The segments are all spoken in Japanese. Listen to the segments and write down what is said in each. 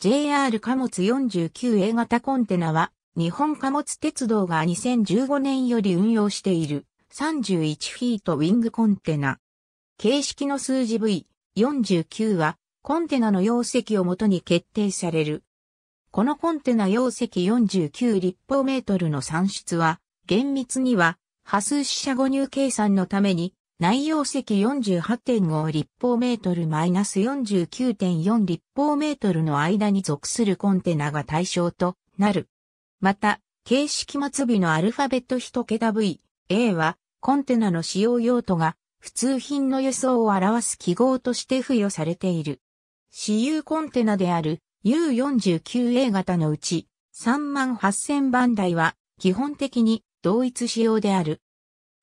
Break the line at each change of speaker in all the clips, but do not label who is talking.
JR 貨物49 A 型コンテナは、日本貨物鉄道が2015年より運用している31フィートウィングコンテナ。形式の数字 V49 は、コンテナの容積をもとに決定される。このコンテナ容積49立方メートルの算出は、厳密には、波数四捨五入計算のために、内容積48.5立方メートルマイナス -49.4 立方メートルの間に属するコンテナが対象となる。また、形式末尾のアルファベット1桁 V、A は、コンテナの使用用途が、普通品の輸送を表す記号として付与されている。私有コンテナである U49A 型のうち38000番台は基本的に同一仕様である。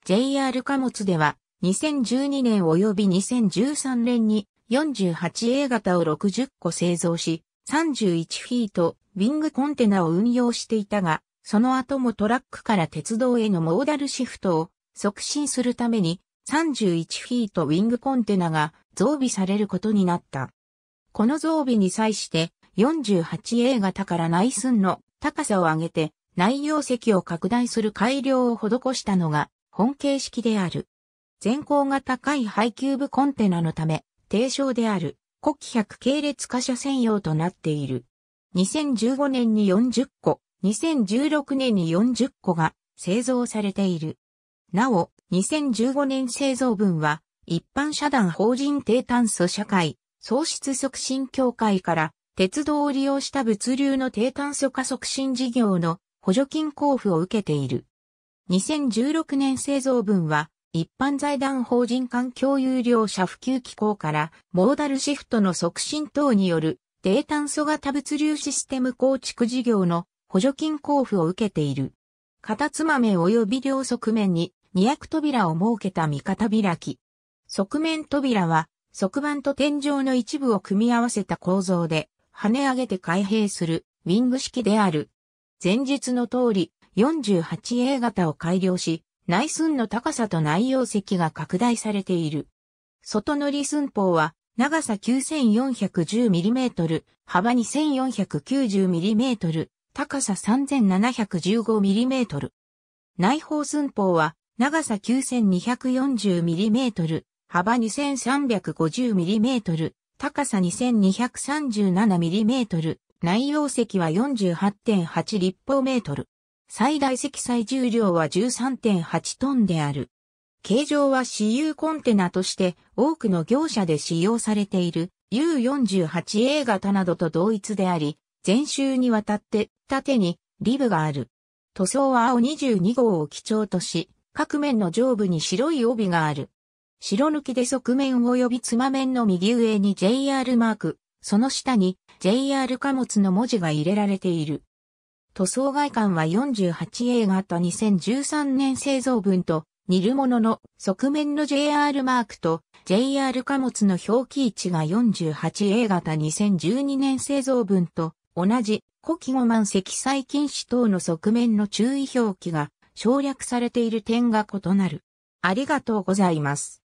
JR 貨物では2012年及び2013年に 48A 型を60個製造し、31フィート、ウィングコンテナを運用していたが、その後もトラックから鉄道へのモーダルシフトを促進するために31フィートウィングコンテナが増備されることになった。この増備に際して 48A 型から内寸の高さを上げて内容積を拡大する改良を施したのが本形式である。全高が高い配給部コンテナのため、低床である、国希百系列貨車専用となっている。2015年に40個、2016年に40個が製造されている。なお、2015年製造分は、一般社団法人低炭素社会、創出促進協会から、鉄道を利用した物流の低炭素化促進事業の補助金交付を受けている。2016年製造分は、一般財団法人間共有料者普及機構から、モーダルシフトの促進等による、低炭素型物流システム構築事業の補助金交付を受けている。片つまめ及び両側面に0役扉を設けた味方開き。側面扉は、側板と天井の一部を組み合わせた構造で、跳ね上げて開閉する、ウィング式である。前述の通り、48A 型を改良し、内寸の高さと内容積が拡大されている。外乗り寸法は、長さ 9410mm、幅 2490mm、高さ 3715mm。内方寸法は、長さ 9240mm、幅 2350mm、高さ 2237mm、内容積は48.8立方メートル。最大積載重量は13.8トンである。形状は私有コンテナとして多くの業者で使用されている U48A 型などと同一であり、全周にわたって縦にリブがある。塗装は青22号を基調とし、各面の上部に白い帯がある。白抜きで側面及びつま面の右上に JR マーク、その下に JR 貨物の文字が入れられている。塗装外観は48 a 型2013年製造分と、煮るものの側面の JR マークと JR 貨物の表記位置が 48A 型2012年製造分と同じ古希五万積載禁止等の側面の注意表記が省略されている点が異なる。ありがとうございます。